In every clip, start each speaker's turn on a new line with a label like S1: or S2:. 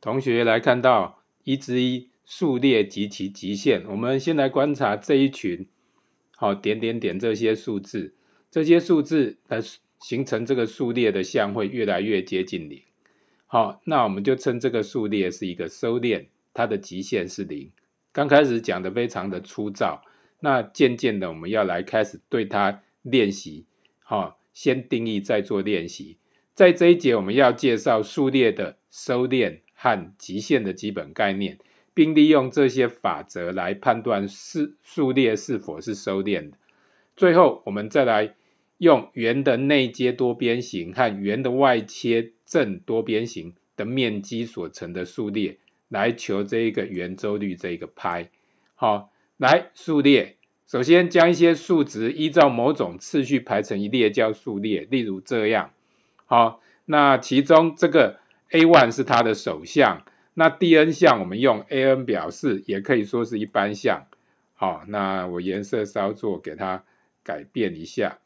S1: 同学来看到一之一数列及其极限。我们先来观察这一群好点点点这些数字，这些数字的形成这个数列的项会越来越接近零。好，那我们就称这个数列是一个收敛，它的极限是零。刚开始讲的非常的粗糙，那渐渐的我们要来开始对它练习，好，先定义再做练习。在这一节我们要介绍数列的收敛。和极限的基本概念，并利用这些法则来判断是数列是否是收敛的。最后，我们再来用圆的内接多边形和圆的外切正多边形的面积所成的数列，来求这一个圆周率这一个派。好，来数列，首先将一些数值依照某种次序排成一列叫数列，例如这样。好，那其中这个。a1 是它的首项，那第 n 项我们用 an 表示，也可以说是一般项。好，那我颜色稍作给它改变一下。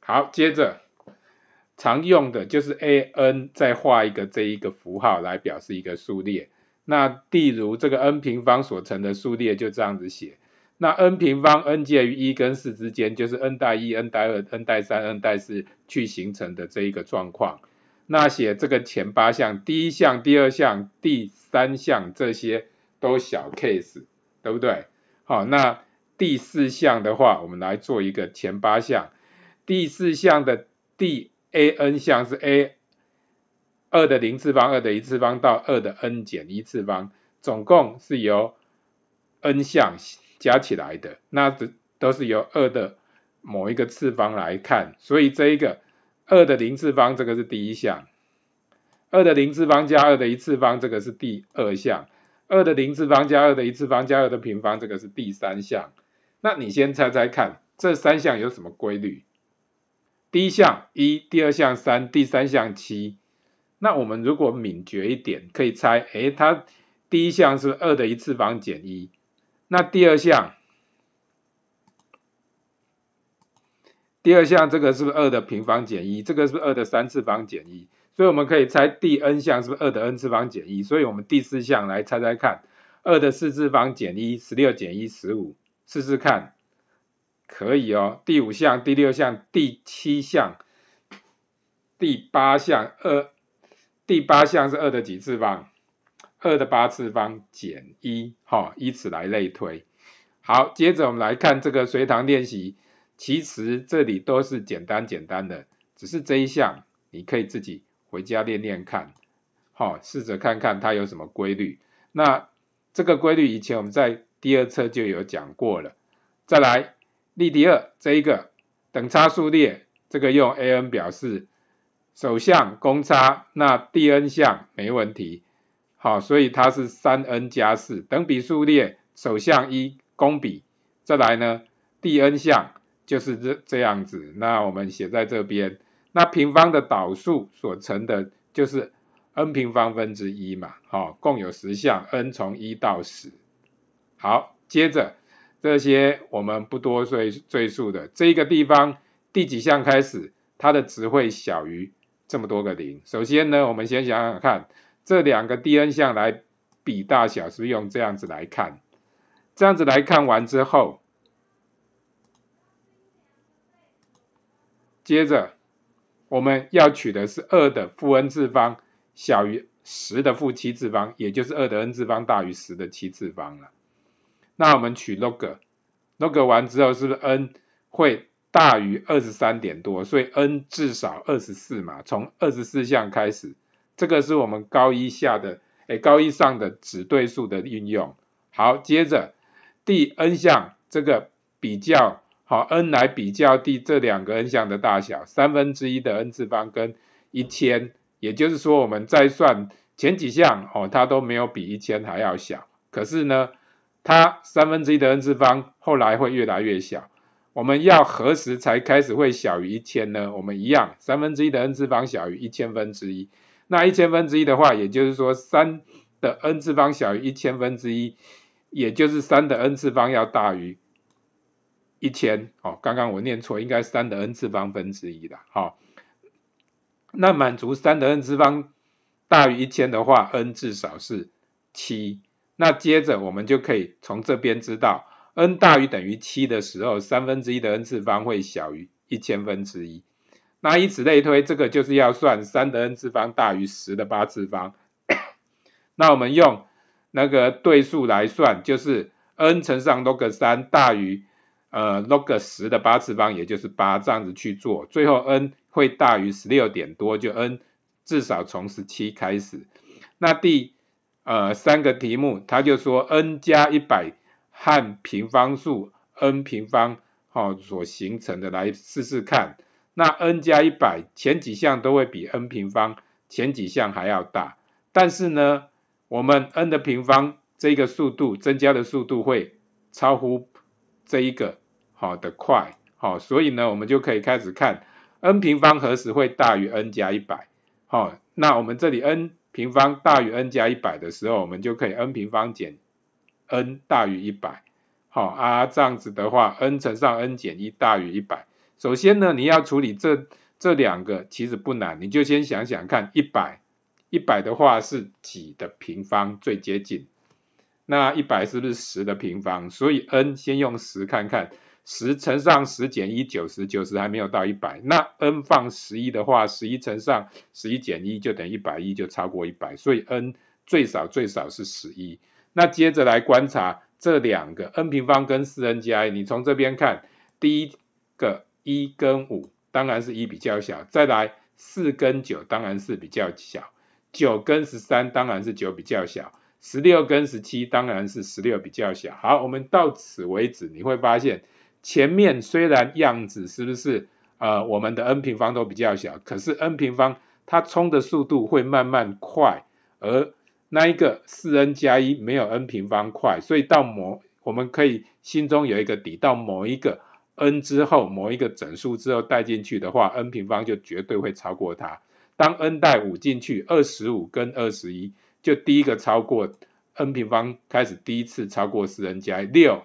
S1: 好，接着常用的就是 an，再画一个这一个符号来表示一个数列。那例如这个 n 平方所成的数列就这样子写。那 n 平方，n 介于一跟四之间，就是 n 大一、n 大二、n 大三、n 大四去形成的这一个状况。那写这个前八项，第一项、第二项、第三项这些都小 case，对不对？好，那第四项的话，我们来做一个前八项。第四项的第 a n 项是 a 二的零次方、二的一次方到二的 n 减一次方，总共是由 n 项。加起来的，那这都是由二的某一个次方来看，所以这一个二的零次方，这个是第一项；二的零次方加二的一次方，这个是第二项；二的零次方加二的一次方加二的平方，这个是第三项。那你先猜猜看，这三项有什么规律？第一项一，第二项三，第三项七。那我们如果敏觉一点，可以猜，诶，它第一项是二的一次方减一。那第二项，第二项这个是不是二的平方减一？这个是不是二的三次方减一？所以我们可以猜第 n 项是不是二的 n 次方减一？所以我们第四项来猜猜看，二的四次方减一，十六减一十五，试试看，可以哦。第五项、第六项、第七项、第八项，二，第八项是二的几次方？二的八次方减一，好，以此来类推。好，接着我们来看这个随堂练习，其实这里都是简单简单的，只是这一项你可以自己回家练练看，好，试着看看它有什么规律。那这个规律以前我们在第二册就有讲过了。再来例题二，这一个等差数列，这个用 a n 表示，首项公差，那第 n 项没问题。好，所以它是三 n 加四等比数列，首项一，公比，再来呢，第 n 项就是这这样子，那我们写在这边，那平方的导数所乘的就是 n 平方分之一嘛，好，共有十项，n 从一到十，好，接着这些我们不多赘赘述的，这个地方第几项开始，它的值会小于这么多个零，首先呢，我们先想想看。这两个第 n 项来比大小，是不是用这样子来看？这样子来看完之后，接着我们要取的是二的负 n 次方小于十的负七次方，也就是二的 n 次方大于十的七次方了。那我们取 log，log 完之后是不是 n 会大于二十三点多？所以 n 至少二十四嘛，从二十四项开始。这个是我们高一下的，哎，高一上的指对数的运用。好，接着第 n 项这个比较，好 n 来比较第这两个 n 项的大小，三分之一的 n 次方跟一千，也就是说，我们再算前几项，哦，它都没有比一千还要小。可是呢，它三分之一的 n 次方后来会越来越小。我们要何时才开始会小于一千呢？我们一样，三分之一的 n 次方小于一千分之一。那一千分之一的话，也就是说三的 n 次方小于一千分之一，也就是三的 n 次方要大于一千。哦，刚刚我念错，应该三的 n 次方分之一的。哦，那满足三的 n 次方大于一千的话，n 至少是七。那接着我们就可以从这边知道，n 大于等于七的时候，三分之一的 n 次方会小于一千分之一。那以此类推，这个就是要算三的 n 次方大于十的八次方。那我们用那个对数来算，就是 n 乘上 log 三大于呃 log 十的八次方，也就是八这样子去做，最后 n 会大于十六点多，就 n 至少从十七开始。那第呃三个题目，他就说 n 加一百和平方数 n 平方哦所形成的，来试试看。那 n 加一百前几项都会比 n 平方前几项还要大，但是呢，我们 n 的平方这个速度增加的速度会超乎这一个好的快，好，所以呢，我们就可以开始看 n 平方何时会大于 n 加一百，好，那我们这里 n 平方大于 n 加一百的时候，我们就可以 n 平方减 n 大于一百，好啊，这样子的话，n 乘上 n 减一大于一百。首先呢，你要处理这这两个，其实不难，你就先想想看，一百一百的话是几的平方最接近？那一百是不是十的平方？所以 n 先用十看看，十乘上十减一九十九十还没有到一百，那 n 放十一的话，十一乘上十一减一就等于一百一就超过一百，所以 n 最少最少是十一。那接着来观察这两个 n 平方跟四 n 加一，你从这边看第一个。一跟五，当然是一比较小；再来四跟九，当然是比较小；九跟十三，当然是九比较小；十六跟十七，当然是十六比较小。好，我们到此为止，你会发现前面虽然样子是不是呃，我们的 n 平方都比较小，可是 n 平方它冲的速度会慢慢快，而那一个四 n 加一没有 n 平方快，所以到某我们可以心中有一个底，到某一个。n 之后某一个整数之后带进去的话，n 平方就绝对会超过它。当 n 带五进去，二十五跟二十一，就第一个超过 n 平方开始第一次超过四 n 加六，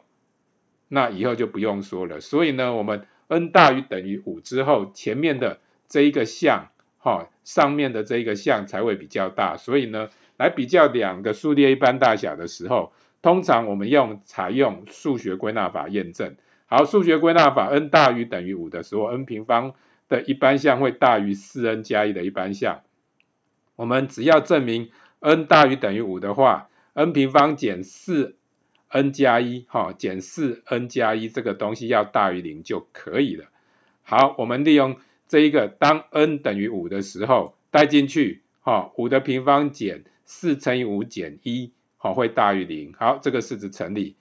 S1: 那以后就不用说了。所以呢，我们 n 大于等于五之后，前面的这一个项，哈，上面的这一个项才会比较大。所以呢，来比较两个数列一般大小的时候，通常我们用采用数学归纳法验证。好数学归纳法，n 大于等于五的时候，n 平方的一般项会大于四 n 加一的一般项。我们只要证明 n 大于等于五的话，n 平方减四 n 加一，哈，减四 n 加一这个东西要大于零就可以了。好，我们利用这一个，当 n 等于五的时候，带进去，哈，五的平方减四乘以五减一，哈，会大于零。好，这个式子成立。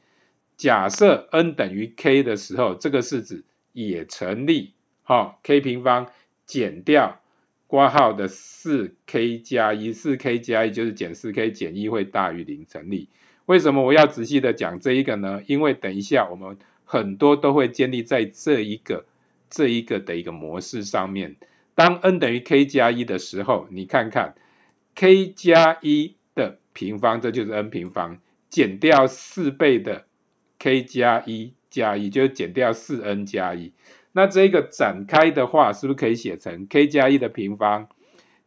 S1: 假设 n 等于 k 的时候，这个式子也成立。好，k 平方减掉括号的四 k 加一，四 k 加一就是减四 k 减一会大于零成立。为什么我要仔细的讲这一个呢？因为等一下我们很多都会建立在这一个这一个的一个模式上面。当 n 等于 k 加一的时候，你看看 k 加一的平方，这就是 n 平方减掉四倍的。k 加一加一，就是减掉四 n 加一。那这个展开的话，是不是可以写成 k 加一的平方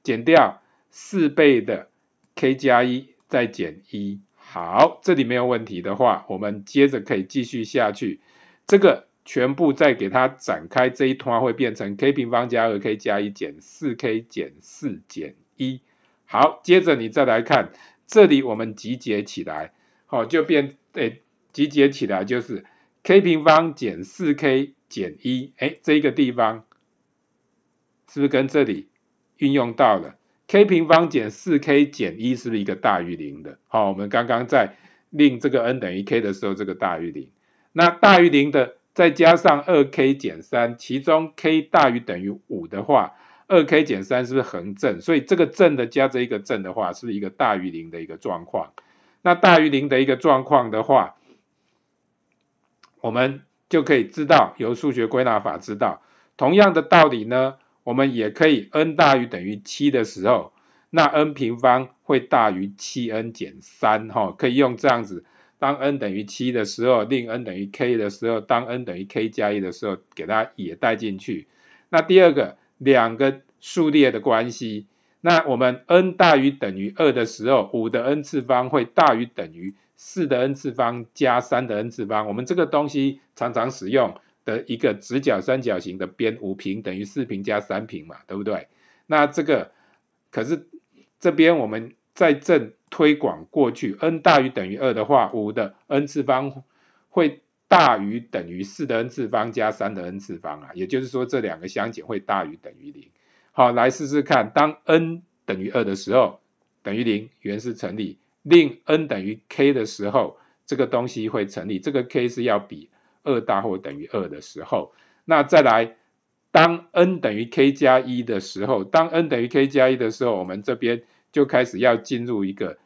S1: 减掉四倍的 k 加一再减一？好，这里没有问题的话，我们接着可以继续下去。这个全部再给它展开，这一团会变成 k 平方加二 k 加一减四 k 减四减一。好，接着你再来看，这里我们集结起来，好，就变诶。集结起来就是 k 平方减四 k 减一，哎，这一个地方是不是跟这里运用到了？k 平方减四 k 减一是不是一个大于零的？好，我们刚刚在令这个 n 等于 k 的时候，这个大于零。那大于零的再加上二 k 减三，其中 k 大于等于五的话，二 k 减三是不是恒正？所以这个正的加这一个正的话，是是一个大于零的一个状况？那大于零的一个状况的话，我们就可以知道，由数学归纳法知道，同样的道理呢，我们也可以 n 大于等于7的时候，那 n 平方会大于 7n 减三哈，可以用这样子，当 n 等于7的时候，令 n 等于 k 的时候，当 n 等于 k 加一的时候，给它也带进去。那第二个，两个数列的关系。那我们 n 大于等于二的时候，五的 n 次方会大于等于四的 n 次方加三的 n 次方。我们这个东西常常使用的一个直角三角形的边，五平等于四平加三平嘛，对不对？那这个可是这边我们在正推广过去，n 大于等于二的话，五的 n 次方会大于等于四的 n 次方加三的 n 次方啊，也就是说这两个相减会大于等于零。好，来试试看，当 n 等于二的时候，等于零，原式成立。令 n 等于 k 的时候，这个东西会成立。这个 k 是要比二大或等于二的时候。那再来，当 n 等于 k 加一的时候，当 n 等于 k 加一的时候，我们这边就开始要进入一个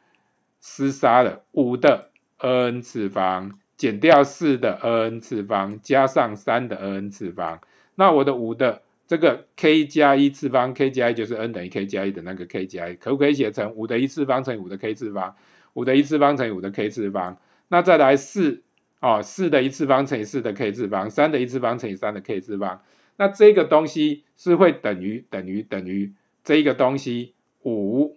S1: 厮杀了。五的 n 次方减掉四的 n 次方加上三的 n 次方。那我的五的这个 k 加一次方，k 加一就是 n 等于 k 加一的那个 k 加一，可不可以写成五的一次方乘以五的 k 次方，五的一次方乘以五的 k 次方，那再来四哦，四的一次方乘以四的 k 次方，三的一次方乘以三的 k 次方，那这个东西是会等于等于等于这一个东西，五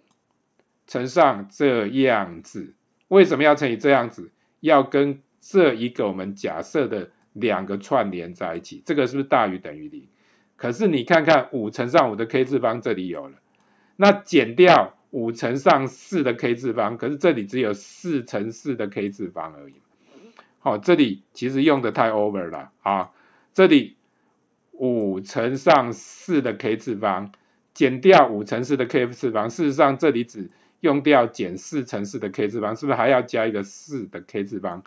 S1: 乘上这样子，为什么要乘以这样子？要跟这一个我们假设的两个串联在一起，这个是不是大于等于零？可是你看看，五乘上五的 k 次方这里有了，那减掉五乘上四的 k 次方，可是这里只有四乘四的 k 次方而已。好，这里其实用的太 over 了啊！这里五乘上四的 k 次方减掉五乘四的 k 次方，事实上这里只用掉减四乘四的 k 次方，是不是还要加一个四的 k 次方？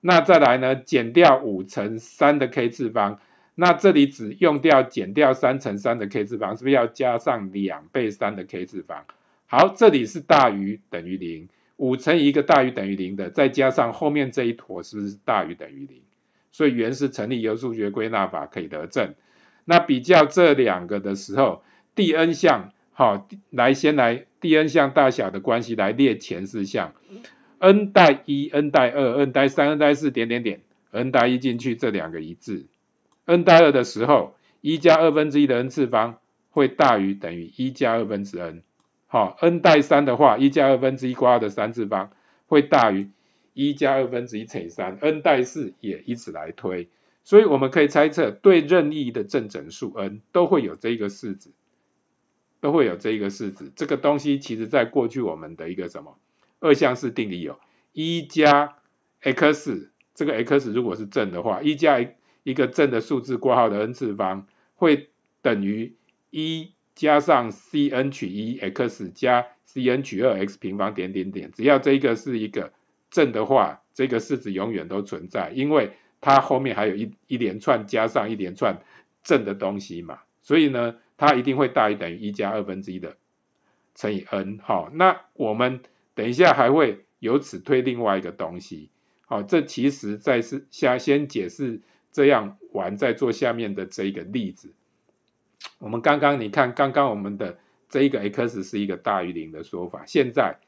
S1: 那再来呢，减掉五乘三的 k 次方。那这里只用掉减掉三乘三的 k 次方，是不是要加上两倍三的 k 次方？好，这里是大于等于零，五乘一个大于等于零的，再加上后面这一坨，是不是大于等于零？所以原式成立，由数学归纳法可以得证。那比较这两个的时候，第 n 项，好，来先来第 n 项大小的关系来列前四项，n 带一、n 带二、n 带三、n 带四，点点点，n 带一进去，这两个一致。n 代二的时候，一加二分之一的 n 次方会大于等于一加二分之 n。好，n 代三的话，一加二分之一括号的三次方会大于一加二分之一乘以三。n 代四也以此来推，所以我们可以猜测，对任意的正整数 n 都会有这个式子，都会有这个式子。这个东西其实在过去我们的一个什么二项式定理有，一加 x 这个 x 如果是正的话，一加 x。一个正的数字括号的 n 次方会等于一加上 c n 取一 x 加 c n 取二 x 平方点点点，只要这个是一个正的话，这个式子永远都存在，因为它后面还有一一连串加上一连串正的东西嘛，所以呢，它一定会大于等于一加二分之一的乘以 n，好，那我们等一下还会由此推另外一个东西，好，这其实在是先先解释。这样玩，再做下面的这一个例子。我们刚刚你看，刚刚我们的这一个 x 是一个大于零的说法。现在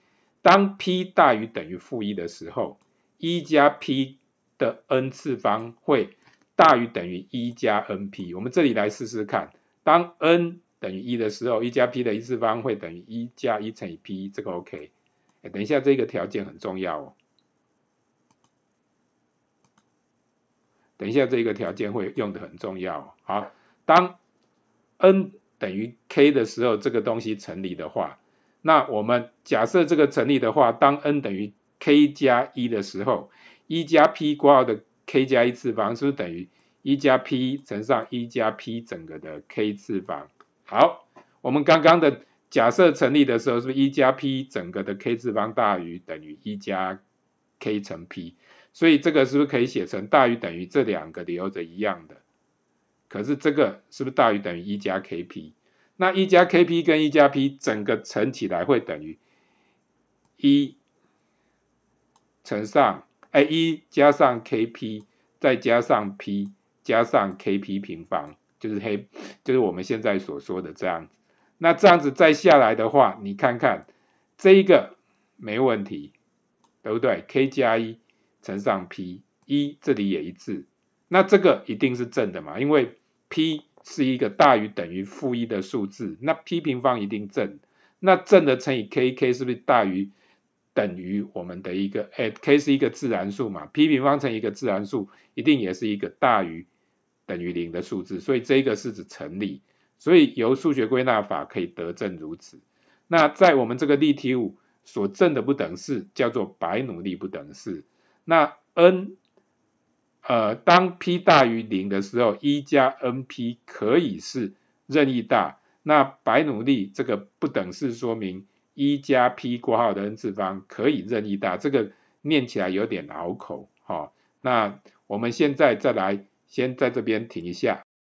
S1: 当 p 大于等于负一的时候，一加 p 的 n 次方会大于等于一加 np。我们这里来试试看，当 n 等于一的时候，一加 p 的一次方会等于一加一乘以 p，这个 OK。等一下，这个条件很重要哦。等一下，这个条件会用的很重要。好，当 n 等于 k 的时候，这个东西成立的话，那我们假设这个成立的话，当 n 等于 k 加一的时候，一加 p 括号的 k 加一次方是不是等于一加 p 乘上一加 p 整个的 k 次方？好，我们刚刚的假设成立的时候，是不是一加 p 整个的 k 次方大于等于一加 k 乘 p？所以这个是不是可以写成大于等于这两个理由者一样的？可是这个是不是大于等于一加 k p？那一加 k p 跟一加 p 整个乘起来会等于一乘上哎一加上 k p 再加上 p 加上 k p 平方，就是黑就是我们现在所说的这样子。那这样子再下来的话，你看看这一个没问题，对不对？k 加一。乘上 p 一，这里也一致。那这个一定是正的嘛？因为 p 是一个大于等于负一的数字，那 p 平方一定正。那正的乘以 k，k 是不是大于等于我们的一个？哎，k 是一个自然数嘛？p 平方乘一个自然数，一定也是一个大于等于零的数字。所以这个式子成立。所以由数学归纳法可以得证如此。那在我们这个例题五所证的不等式叫做白努力不等式。那 n，呃，当 p 大于零的时候，一加 np 可以是任意大。那白努力这个不等式说明一加 p 括号的 n 次方可以任意大。这个念起来有点拗口，哈。那我们现在再来，先在这边停一下。